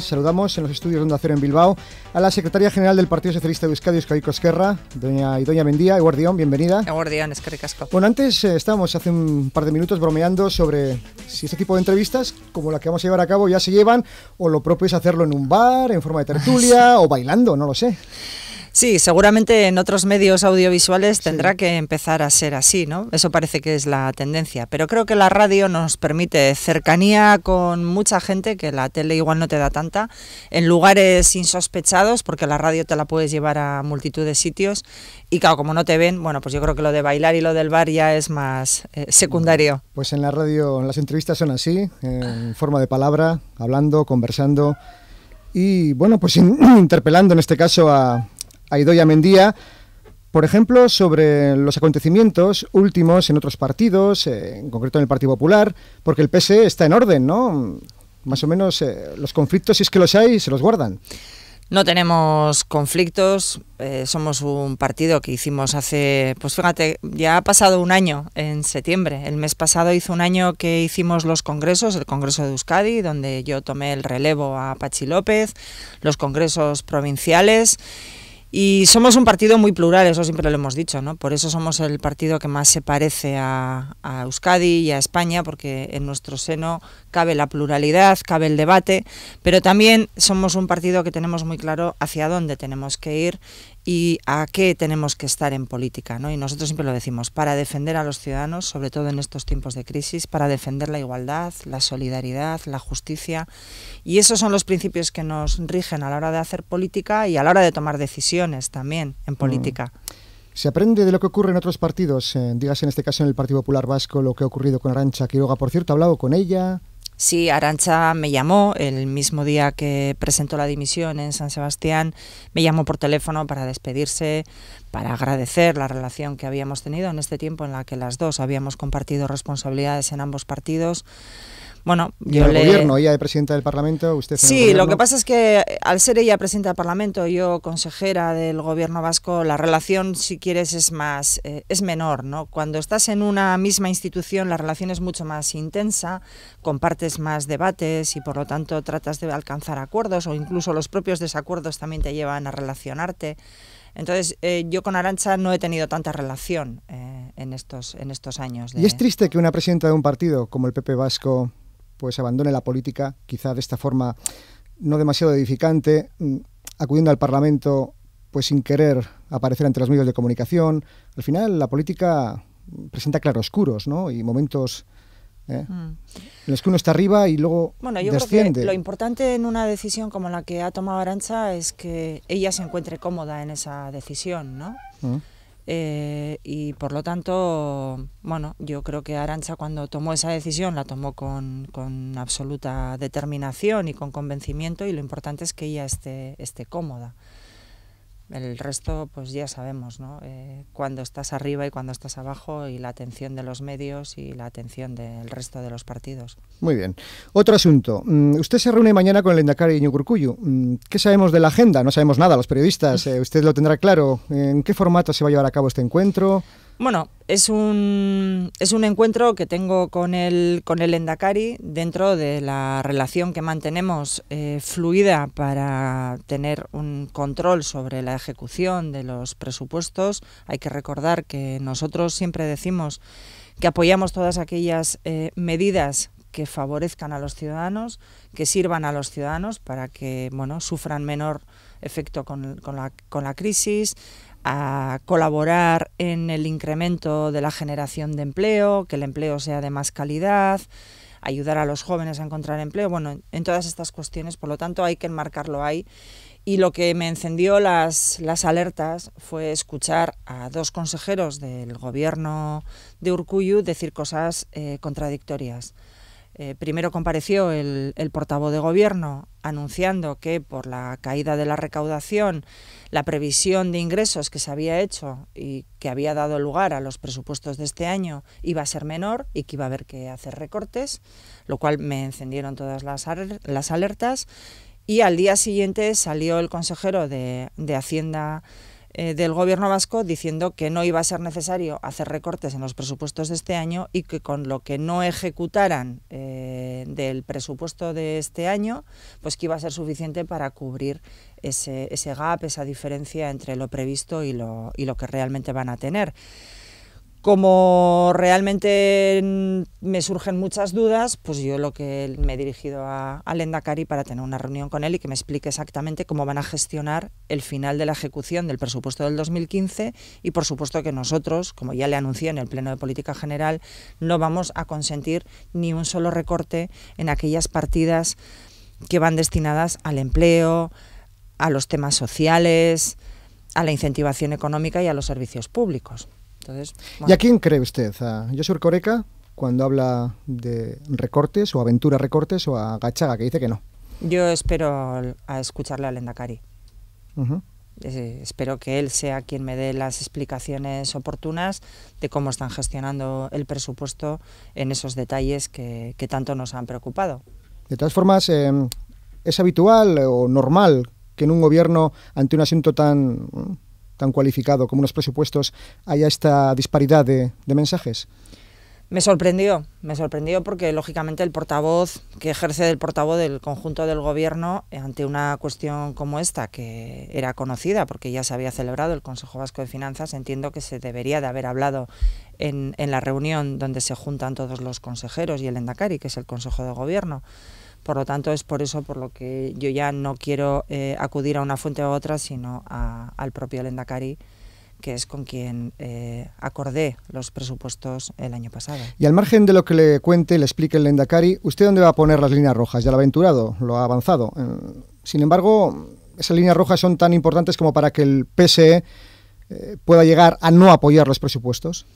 Saludamos en los estudios donde Onda en Bilbao a la secretaria general del Partido Socialista de Euskadi, doña y doña doña Mendía. Eguardión, bienvenida. Eguardión, es que Bueno, antes eh, estábamos hace un par de minutos bromeando sobre si este tipo de entrevistas, como la que vamos a llevar a cabo, ya se llevan o lo propio es hacerlo en un bar, en forma de tertulia ah, o bailando, no lo sé. Sí, seguramente en otros medios audiovisuales tendrá que empezar a ser así, ¿no? Eso parece que es la tendencia. Pero creo que la radio nos permite cercanía con mucha gente, que la tele igual no te da tanta, en lugares insospechados, porque la radio te la puedes llevar a multitud de sitios. Y claro, como no te ven, bueno, pues yo creo que lo de bailar y lo del bar ya es más eh, secundario. Pues en la radio las entrevistas son así, en forma de palabra, hablando, conversando y bueno, pues interpelando en este caso a, Aidoya Mendía, por ejemplo, sobre los acontecimientos últimos en otros partidos, eh, en concreto en el Partido Popular, porque el PS e está en orden, ¿no? Más o menos eh, los conflictos, si es que los hay, se los guardan. No tenemos conflictos, eh, somos un partido que hicimos hace, pues fíjate, ya ha pasado un año en septiembre. El mes pasado hizo un año que hicimos los congresos, el Congreso de Euskadi, donde yo tomé el relevo a Pachi López, los congresos provinciales y somos un partido muy plural, eso siempre lo hemos dicho, ¿no? Por eso somos el partido que más se parece a, a Euskadi y a España, porque en nuestro seno cabe la pluralidad, cabe el debate, pero también somos un partido que tenemos muy claro hacia dónde tenemos que ir y a qué tenemos que estar en política. ¿no? Y nosotros siempre lo decimos, para defender a los ciudadanos, sobre todo en estos tiempos de crisis, para defender la igualdad, la solidaridad, la justicia. Y esos son los principios que nos rigen a la hora de hacer política y a la hora de tomar decisiones también en mm. política. ¿Se aprende de lo que ocurre en otros partidos? Digas en este caso en el Partido Popular Vasco lo que ha ocurrido con Arancha Quiroga. Por cierto, he hablado con ella? Sí, Arancha me llamó el mismo día que presentó la dimisión en San Sebastián, me llamó por teléfono para despedirse, para agradecer la relación que habíamos tenido en este tiempo en la que las dos habíamos compartido responsabilidades en ambos partidos bueno, el gobierno, ella de presidenta del Parlamento, usted. Sí, lo que pasa es que al ser ella presidenta del Parlamento, yo consejera del gobierno vasco, la relación, si quieres, es más, eh, es menor, ¿no? Cuando estás en una misma institución, la relación es mucho más intensa, compartes más debates y por lo tanto tratas de alcanzar acuerdos o incluso los propios desacuerdos también te llevan a relacionarte. Entonces, eh, yo con Arancha no he tenido tanta relación eh, en, estos, en estos años. Y es triste que una presidenta de un partido como el PP Vasco pues abandone la política, quizá de esta forma no demasiado edificante, mm, acudiendo al Parlamento pues sin querer aparecer ante los medios de comunicación. Al final la política presenta claroscuros, ¿no? Y momentos ¿eh? mm. en Los que uno está arriba y luego bueno, yo lo importante en una decisión como la que ha tomado Arancha es que ella se encuentre cómoda en esa decisión, ¿no? Mm. Eh, y por lo tanto, bueno, yo creo que Arancha cuando tomó esa decisión la tomó con, con, absoluta determinación y con convencimiento y lo importante es que ella esté, esté cómoda. El resto, pues ya sabemos, ¿no? Eh, cuando estás arriba y cuando estás abajo y la atención de los medios y la atención del resto de los partidos. Muy bien. Otro asunto. Mm, usted se reúne mañana con el y Ñucurcuyu. Mm, ¿Qué sabemos de la agenda? No sabemos nada, los periodistas. Eh, usted lo tendrá claro. ¿En qué formato se va a llevar a cabo este encuentro? Bueno, es un, es un encuentro que tengo con el, con el Endacari dentro de la relación que mantenemos eh, fluida para tener un control sobre la ejecución de los presupuestos. Hay que recordar que nosotros siempre decimos que apoyamos todas aquellas eh, medidas que favorezcan a los ciudadanos, que sirvan a los ciudadanos para que bueno, sufran menor efecto con, la, con la crisis, a colaborar en el incremento de la generación de empleo, que el empleo sea de más calidad, ayudar a los jóvenes a encontrar empleo, bueno, en todas estas cuestiones, por lo tanto hay que enmarcarlo ahí. Y lo que me encendió las, alertas fue escuchar a dos consejeros del gobierno de Urcuyu decir cosas eh, contradictorias. Eh, primero compareció el, portavoz de gobierno anunciando que por la caída de la recaudación, la previsión de ingresos que se había hecho y que había dado lugar a los presupuestos de este año iba a ser menor y que iba a haber que hacer recortes, lo cual me encendieron todas las, alertas. Y al día siguiente salió el consejero de, de Hacienda eh, del Gobierno vasco diciendo que no iba a ser necesario hacer recortes en los presupuestos de este año y que con lo que no ejecutaran eh, del presupuesto de este año, pues que iba a ser suficiente para cubrir ese, ese gap, esa diferencia entre lo previsto y lo, y lo que realmente van a tener. Como realmente me surgen muchas dudas, pues yo lo que me he dirigido a, a para tener una reunión con él y que me explique exactamente cómo van a gestionar el final de la ejecución del presupuesto del 2015 y por supuesto que nosotros, como ya le anuncié en el Pleno de Política General, no vamos a consentir ni un solo recorte en aquellas partidas que van destinadas al empleo, a los temas sociales, a la incentivación económica y a los servicios públicos. ¿Y a quién cree usted? ¿A Joshua Coreca cuando habla de recortes o aventura recortes o a Gachaga que dice que no? Yo espero a escucharle a Lendakari. Eh, espero que él sea quien me dé las explicaciones oportunas de cómo están gestionando el presupuesto en esos detalles que, tanto nos han preocupado. De todas formas, eh, es habitual o normal que en un gobierno, ante un asunto tan tan cualificado como los presupuestos haya esta disparidad de, mensajes? Me sorprendió, me sorprendió porque lógicamente el portavoz que ejerce del portavoz del conjunto del gobierno eh, ante una cuestión como esta, que era conocida porque ya se había celebrado el Consejo Vasco de Finanzas, entiendo que se debería de haber hablado en, en la reunión donde se juntan todos los consejeros y el Endacari, que es el Consejo de Gobierno. Por lo tanto, es por eso por lo que yo ya no quiero eh, acudir a una fuente u otra, sino al propio Lendakari que es con quien eh, acordé los presupuestos el año pasado. Y al margen de lo que le cuente, le explique el Lendakari, ¿usted dónde va a poner las líneas rojas? Ya lo ha aventurado, lo ha avanzado. Eh, sin embargo, esas líneas rojas son tan importantes como para que el PSE pueda llegar a no apoyar los presupuestos.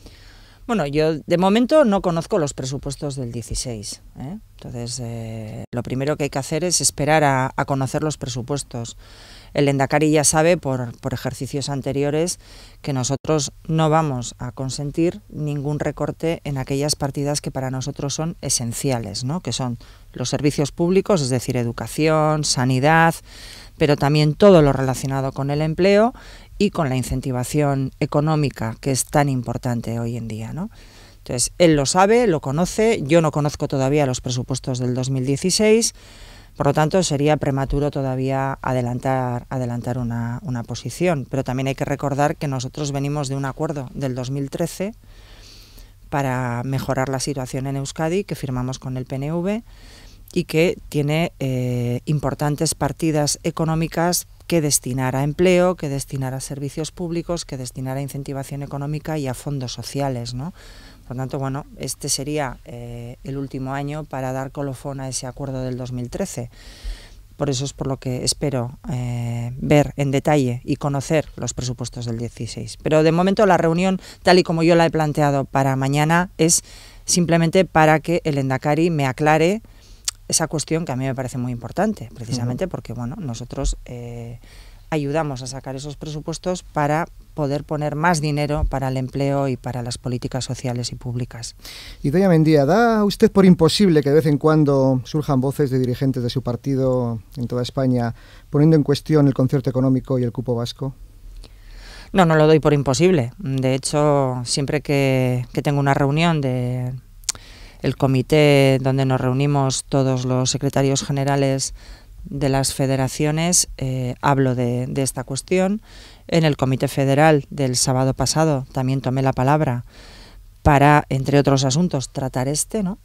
Bueno, yo de momento no conozco los presupuestos del 16. ¿eh? Entonces, eh, lo primero que hay que hacer es esperar a, conocer los presupuestos. El Endacari ya sabe por, por, ejercicios anteriores que nosotros no vamos a consentir ningún recorte en aquellas partidas que para nosotros son esenciales, ¿no? que son los servicios públicos, es decir, educación, sanidad, pero también todo lo relacionado con el empleo y con la incentivación económica que es tan importante hoy en día, ¿no? Entonces, él lo sabe, lo conoce, yo no conozco todavía los presupuestos del 2016, por lo tanto sería prematuro todavía adelantar, adelantar una, posición, pero también hay que recordar que nosotros venimos de un acuerdo del 2013 para mejorar la situación en Euskadi que firmamos con el PNV y que tiene eh, importantes partidas económicas que destinar a empleo, que destinar a servicios públicos, que destinar a incentivación económica y a fondos sociales, ¿no? Por tanto, bueno, este sería eh, el último año para dar colofón a ese acuerdo del 2013. Por eso es por lo que espero eh, ver en detalle y conocer los presupuestos del 16. Pero de momento la reunión, tal y como yo la he planteado para mañana, es simplemente para que el Endacari me aclare esa cuestión que a mí me parece muy importante, precisamente porque bueno, nosotros eh, ayudamos a sacar esos presupuestos para poder poner más dinero para el empleo y para las políticas sociales y públicas. Y doña Mendía, ¿da usted por imposible que de vez en cuando surjan voces de dirigentes de su partido en toda España poniendo en cuestión el concierto económico y el cupo vasco? No, no lo doy por imposible. De hecho, siempre que tengo una reunión de el comité donde nos reunimos todos los secretarios generales de las federaciones, eh, hablo de, de, esta cuestión. En el Comité Federal del sábado pasado también tomé la palabra para, entre otros asuntos, tratar este, ¿no?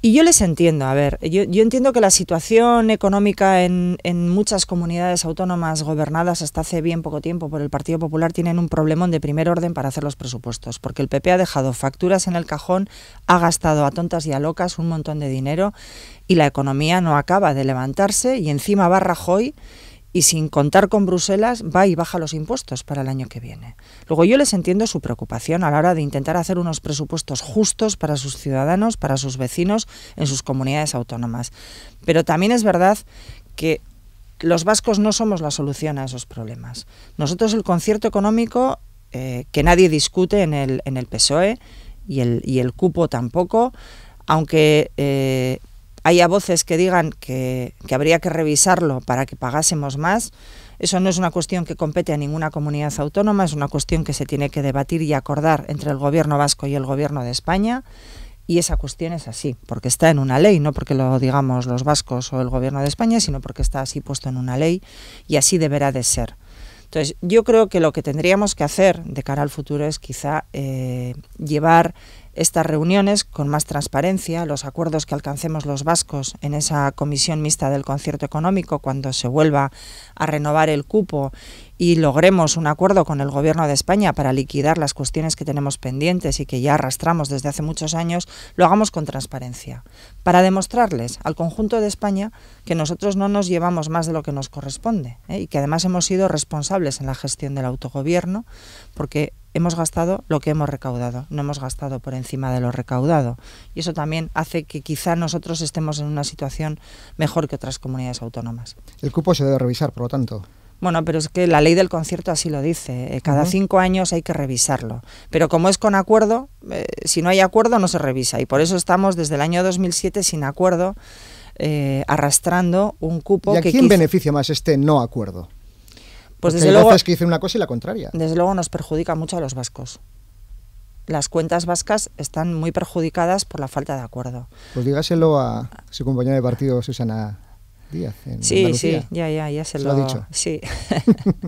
Y yo les entiendo, a ver, yo, entiendo que la situación económica en, en, muchas comunidades autónomas gobernadas hasta hace bien poco tiempo por el Partido Popular tienen un problemón de primer orden para hacer los presupuestos, porque el PP ha dejado facturas en el cajón, ha gastado a tontas y a locas un montón de dinero y la economía no acaba de levantarse y encima barra Rajoy y sin contar con Bruselas va y baja los impuestos para el año que viene. Luego yo les entiendo su preocupación a la hora de intentar hacer unos presupuestos justos para sus ciudadanos, para sus vecinos en sus comunidades autónomas. Pero también es verdad que los vascos no somos la solución a esos problemas. Nosotros el concierto económico, eh, que nadie discute en el, en el PSOE y el, el cupo tampoco, aunque eh, haya voces que digan que, habría que revisarlo para que pagásemos más. Eso no es una cuestión que compete a ninguna comunidad autónoma, es una cuestión que se tiene que debatir y acordar entre el Gobierno vasco y el Gobierno de España. Y esa cuestión es así, porque está en una ley, no porque lo digamos los vascos o el Gobierno de España, sino porque está así puesto en una ley y así deberá de ser. Entonces, yo creo que lo que tendríamos que hacer de cara al futuro es quizá eh, llevar estas reuniones, con más transparencia, los acuerdos que alcancemos los vascos en esa comisión mixta del concierto económico cuando se vuelva a renovar el cupo y logremos un acuerdo con el Gobierno de España para liquidar las cuestiones que tenemos pendientes y que ya arrastramos desde hace muchos años, lo hagamos con transparencia, para demostrarles al conjunto de España que nosotros no nos llevamos más de lo que nos corresponde ¿eh? y que además hemos sido responsables en la gestión del autogobierno porque hemos gastado lo que hemos recaudado, no hemos gastado por encima de lo recaudado. Y eso también hace que quizá nosotros estemos en una situación mejor que otras comunidades autónomas. El cupo se debe revisar, por lo tanto. Bueno, pero es que la ley del concierto así lo dice. Eh, cada cinco años hay que revisarlo. Pero como es con acuerdo, eh, si no hay acuerdo no se revisa. Y por eso estamos desde el año 2007 sin acuerdo, eh, arrastrando un cupo. ¿Y a quién beneficia más este no acuerdo? Pues desde luego es que dicen una cosa y la contraria. Desde luego nos perjudica mucho a los vascos. Las cuentas vascas están muy perjudicadas por la falta de acuerdo. Pues dígaselo a su compañera de partido, Susana sí, sí, ya, ya, ya se, lo, dicho. Sí.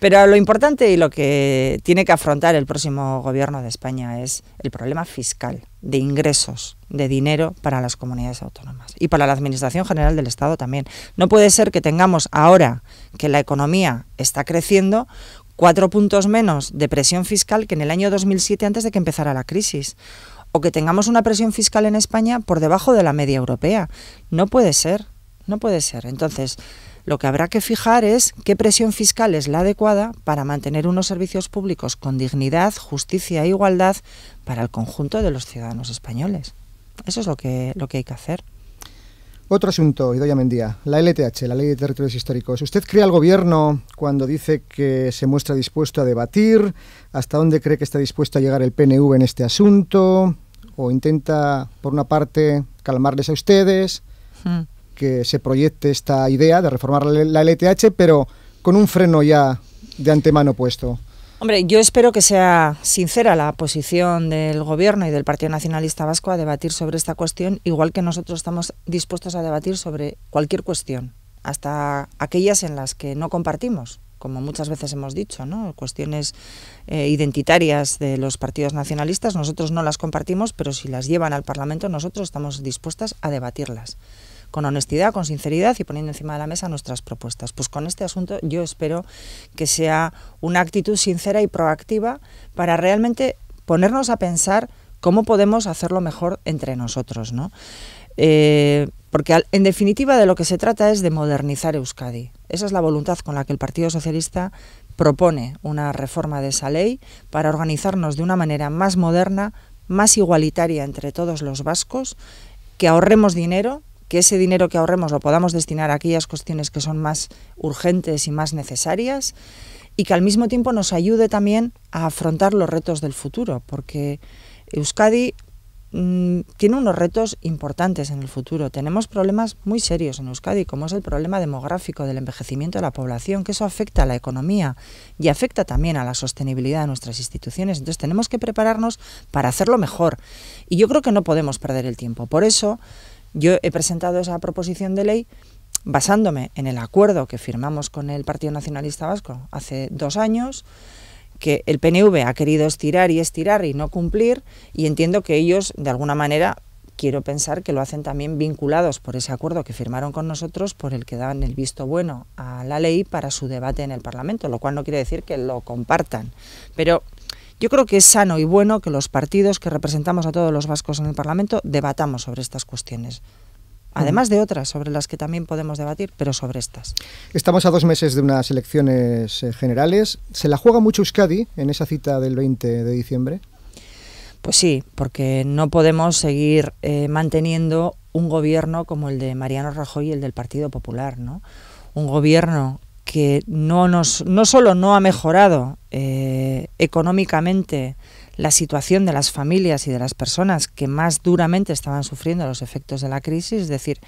Pero lo importante y lo que tiene que afrontar el próximo gobierno de España es el problema fiscal de ingresos, de dinero para las comunidades autónomas y para la Administración General del Estado también. No puede ser que tengamos ahora que la economía está creciendo cuatro puntos menos de presión fiscal que en el año 2007 antes de que empezara la crisis o que tengamos una presión fiscal en España por debajo de la media europea. No puede ser. No puede ser. Entonces, lo que habrá que fijar es qué presión fiscal es la adecuada para mantener unos servicios públicos con dignidad, justicia e igualdad para el conjunto de los ciudadanos españoles. Eso es lo que, lo que hay que hacer. Otro asunto, Idoya Mendía, la LTH, la Ley de Territorios Históricos. ¿Usted cree al Gobierno cuando dice que se muestra dispuesto a debatir? ¿Hasta dónde cree que está dispuesto a llegar el PNV en este asunto? ¿O intenta, por una parte, calmarles a ustedes? Hmm que se proyecte esta idea de reformar la LTH, pero con un freno ya de antemano puesto. Hombre, yo espero que sea sincera la posición del Gobierno y del Partido Nacionalista Vasco a debatir sobre esta cuestión, igual que nosotros estamos dispuestos a debatir sobre cualquier cuestión, hasta aquellas en las que no compartimos, como muchas veces hemos dicho, ¿no? cuestiones eh, identitarias de los partidos nacionalistas, nosotros no las compartimos, pero si las llevan al Parlamento, nosotros estamos dispuestas a debatirlas con honestidad, con sinceridad y poniendo encima de la mesa nuestras propuestas. Pues con este asunto yo espero que sea una actitud sincera y proactiva para realmente ponernos a pensar cómo podemos hacerlo mejor entre nosotros, ¿no? Eh, porque en definitiva de lo que se trata es de modernizar Euskadi. Esa es la voluntad con la que el Partido Socialista propone una reforma de esa ley para organizarnos de una manera más moderna, más igualitaria entre todos los vascos, que ahorremos dinero, que ese dinero que ahorremos lo podamos destinar a aquellas cuestiones que son más urgentes y más necesarias y que al mismo tiempo nos ayude también a afrontar los retos del futuro, porque Euskadi mm, tiene unos retos importantes en el futuro. Tenemos problemas muy serios en Euskadi, como es el problema demográfico del envejecimiento de la población, que eso afecta a la economía y afecta también a la sostenibilidad de nuestras instituciones. Entonces tenemos que prepararnos para hacerlo mejor. Y yo creo que no podemos perder el tiempo. Por eso yo he presentado esa proposición de ley basándome en el acuerdo que firmamos con el Partido Nacionalista Vasco hace dos años, que el PNV ha querido estirar y estirar y no cumplir, y entiendo que ellos, de alguna manera, quiero pensar que lo hacen también vinculados por ese acuerdo que firmaron con nosotros, por el que dan el visto bueno a la ley para su debate en el Parlamento, lo cual no quiere decir que lo compartan. Pero yo creo que es sano y bueno que los partidos que representamos a todos los vascos en el Parlamento debatamos sobre estas cuestiones además de otras sobre las que también podemos debatir, pero sobre estas. Estamos a dos meses de unas elecciones eh, generales. ¿Se la juega mucho Euskadi en esa cita del 20 de diciembre? Pues sí, porque no podemos seguir eh, manteniendo un gobierno como el de Mariano Rajoy y el del Partido Popular, ¿no? Un gobierno que no, nos, no solo no ha mejorado eh, económicamente la situación de las familias y de las personas que más duramente estaban sufriendo los efectos de la crisis, es decir,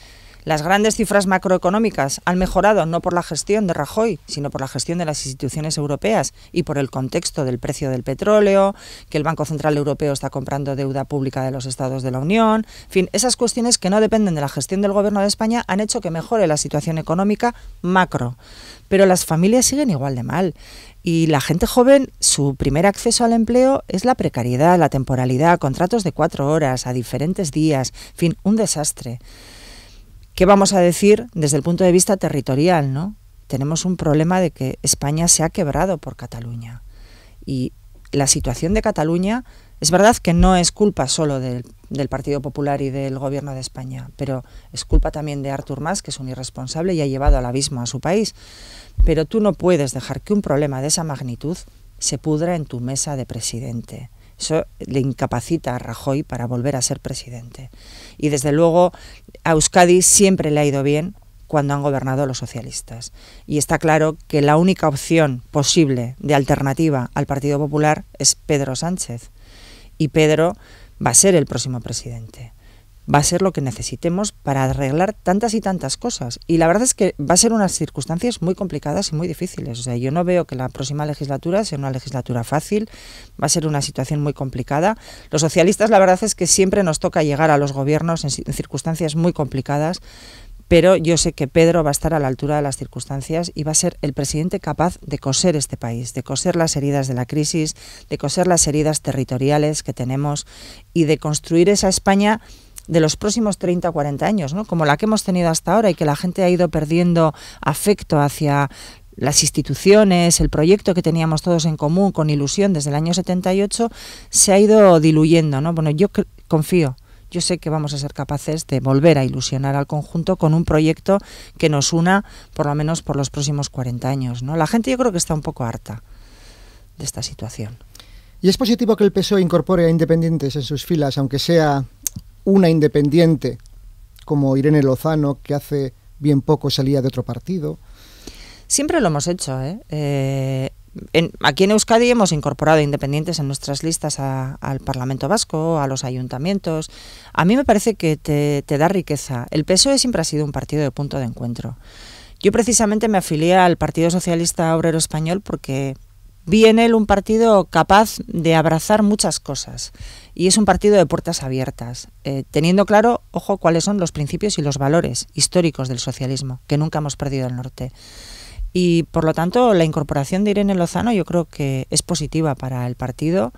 las grandes cifras macroeconómicas han mejorado no por la gestión de Rajoy, sino por la gestión de las instituciones europeas y por el contexto del precio del petróleo, que el Banco Central Europeo está comprando deuda pública de los estados de la Unión. En fin, esas cuestiones que no dependen de la gestión del gobierno de España han hecho que mejore la situación económica macro. Pero las familias siguen igual de mal. Y la gente joven, su primer acceso al empleo es la precariedad, la temporalidad, contratos de cuatro horas, a diferentes días, en fin, un desastre. ¿Qué vamos a decir desde el punto de vista territorial? ¿no? Tenemos un problema de que España se ha quebrado por Cataluña. Y la situación de Cataluña es verdad que no es culpa solo del, del, Partido Popular y del Gobierno de España, pero es culpa también de Artur Mas, que es un irresponsable y ha llevado al abismo a su país. Pero tú no puedes dejar que un problema de esa magnitud se pudra en tu mesa de presidente. Eso le incapacita a Rajoy para volver a ser presidente. Y desde luego a Euskadi siempre le ha ido bien cuando han gobernado los socialistas. Y está claro que la única opción posible de alternativa al Partido Popular es Pedro Sánchez. Y Pedro va a ser el próximo presidente va a ser lo que necesitemos para arreglar tantas y tantas cosas. Y la verdad es que va a ser unas circunstancias muy complicadas y muy difíciles. O sea, yo no veo que la próxima legislatura sea una legislatura fácil, va a ser una situación muy complicada. Los socialistas, la verdad es que siempre nos toca llegar a los gobiernos en circunstancias muy complicadas, pero yo sé que Pedro va a estar a la altura de las circunstancias y va a ser el presidente capaz de coser este país, de coser las heridas de la crisis, de coser las heridas territoriales que tenemos y de construir esa España de los próximos 30 o 40 años, ¿no? como la que hemos tenido hasta ahora y que la gente ha ido perdiendo afecto hacia las instituciones, el proyecto que teníamos todos en común con ilusión desde el año 78, se ha ido diluyendo. ¿no? Bueno, yo confío yo sé que vamos a ser capaces de volver a ilusionar al conjunto con un proyecto que nos una por lo menos por los próximos 40 años. ¿no? La gente yo creo que está un poco harta de esta situación. ¿Y es positivo que el PSOE incorpore a independientes en sus filas, aunque sea una independiente como Irene Lozano, que hace bien poco salía de otro partido. Siempre lo hemos hecho. ¿eh? Eh, aquí en Euskadi hemos incorporado independientes en nuestras listas al Parlamento Vasco, a los ayuntamientos. A mí me parece que te, te, da riqueza. El PSOE siempre ha sido un partido de punto de encuentro. Yo precisamente me afilié al Partido Socialista Obrero Español porque vi en él un partido capaz de abrazar muchas cosas y es un partido de puertas abiertas, eh, teniendo claro, ojo, cuáles son los principios y los valores históricos del socialismo, que nunca hemos perdido el norte. Y por lo tanto, la incorporación de Irene Lozano yo creo que es positiva para el partido.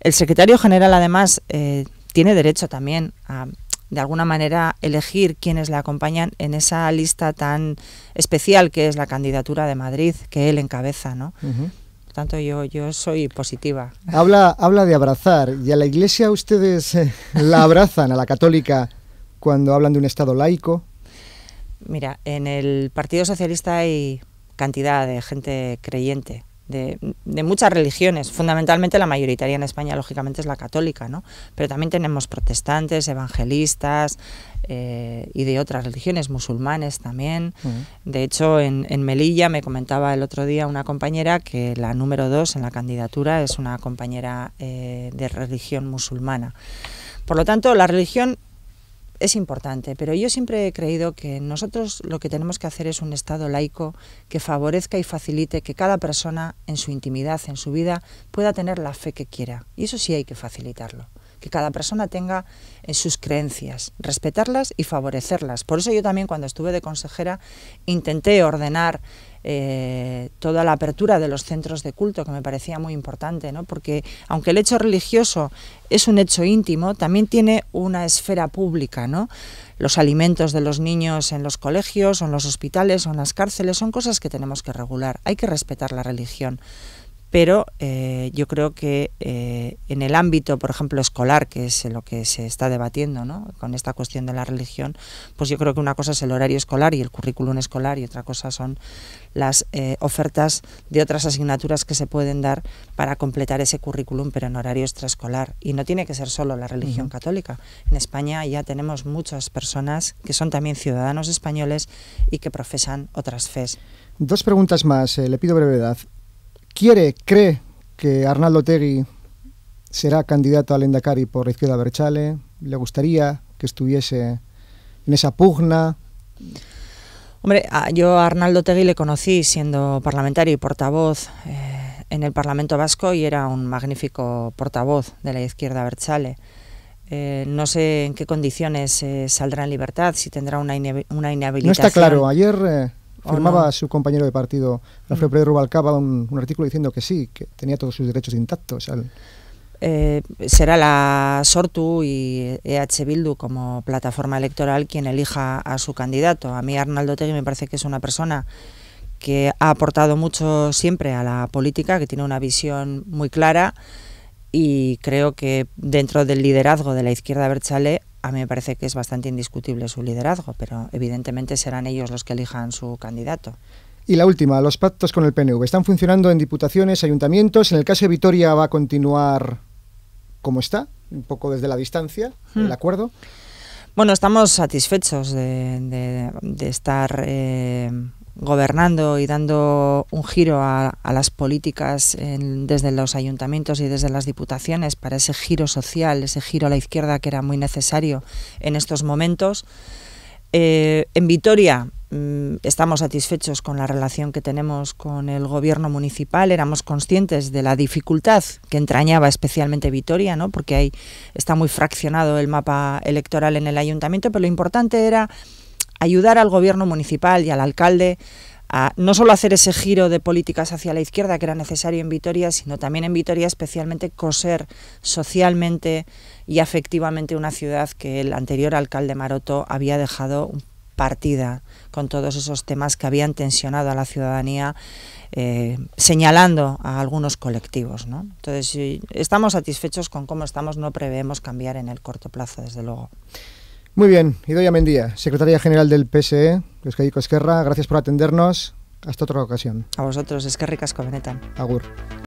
El secretario general, además, eh, tiene derecho también a, de alguna manera, elegir quienes le acompañan en esa lista tan especial que es la candidatura de Madrid que él encabeza, ¿no? tanto yo, soy positiva. Habla, habla de abrazar, y a la Iglesia ustedes eh, la abrazan, a la católica, cuando hablan de un Estado laico. Mira, en el Partido Socialista hay cantidad de gente creyente, de, muchas religiones, fundamentalmente la mayoritaria en España, lógicamente, es la católica, ¿no? Pero también tenemos protestantes, evangelistas eh, y de otras religiones, musulmanes también. De hecho, en, en, Melilla me comentaba el otro día una compañera que la número dos en la candidatura es una compañera eh, de religión musulmana. Por lo tanto, la religión es importante, pero yo siempre he creído que nosotros lo que tenemos que hacer es un Estado laico que favorezca y facilite que cada persona en su intimidad, en su vida, pueda tener la fe que quiera. Y eso sí hay que facilitarlo que cada persona tenga eh, sus creencias, respetarlas y favorecerlas. Por eso yo también cuando estuve de consejera intenté ordenar eh, toda la apertura de los centros de culto, que me parecía muy importante, ¿no? porque aunque el hecho religioso es un hecho íntimo, también tiene una esfera pública. ¿no? Los alimentos de los niños en los colegios, o en los hospitales, o en las cárceles, son cosas que tenemos que regular. Hay que respetar la religión pero eh, yo creo que eh, en el ámbito, por ejemplo, escolar, que es lo que se está debatiendo ¿no? con esta cuestión de la religión, pues yo creo que una cosa es el horario escolar y el currículum escolar y otra cosa son las eh, ofertas de otras asignaturas que se pueden dar para completar ese currículum, pero en horario extraescolar. Y no tiene que ser solo la religión católica. En España ya tenemos muchas personas que son también ciudadanos españoles y que profesan otras fes. Dos preguntas más, le pido brevedad quiere, cree que Arnaldo Tegui será candidato al Endacari por Izquierda Berchale? ¿Le gustaría que estuviese en esa pugna? Hombre, yo a Arnaldo Tegui le conocí siendo parlamentario y portavoz eh, en el Parlamento Vasco y era un magnífico portavoz de la izquierda Berchale. Eh, no sé en qué condiciones eh, saldrá en libertad, si tendrá una, una, inhabilitación. No está claro. Ayer Firmaba su compañero de partido, Alfredo mm. Pérez Rubalcaba, un, artículo diciendo que sí, que tenía todos sus derechos intactos. Eh, será la Sortu y EH Bildu como plataforma electoral quien elija a su candidato. A mí Arnaldo Tegui me parece que es una persona que ha aportado mucho siempre a la política, que tiene una visión muy clara y creo que dentro del liderazgo de la izquierda Berchale a mí me parece que es bastante indiscutible su liderazgo, pero evidentemente serán ellos los que elijan su candidato. Y la última, los pactos con el PNV. ¿Están funcionando en diputaciones, ayuntamientos? ¿En el caso de Vitoria va a continuar como está? Un poco desde la distancia, el hmm. acuerdo. Bueno, estamos satisfechos de, estar eh, gobernando y dando un giro a, las políticas desde los ayuntamientos y desde las diputaciones para ese giro social, ese giro a la izquierda que era muy necesario en estos momentos. Eh, en Vitoria Mm, estamos satisfechos con la relación que tenemos con el gobierno municipal, éramos conscientes de la dificultad que entrañaba especialmente Vitoria, ¿no? porque ahí está muy fraccionado el mapa electoral en el ayuntamiento, pero lo importante era ayudar al gobierno municipal y al alcalde a no solo hacer ese giro de políticas hacia la izquierda que era necesario en Vitoria, sino también en Vitoria especialmente coser socialmente y afectivamente una ciudad que el anterior alcalde Maroto había dejado un partida con todos esos temas que habían tensionado a la ciudadanía, eh, señalando a algunos colectivos. Entonces, si estamos satisfechos con cómo estamos, no preveemos cambiar en el corto plazo, desde luego. Muy bien, Idoia Mendía, secretaria general del PSE, Euskadi Esquerra, gracias por atendernos. Hasta otra ocasión. A vosotros, Esquerri que Agur.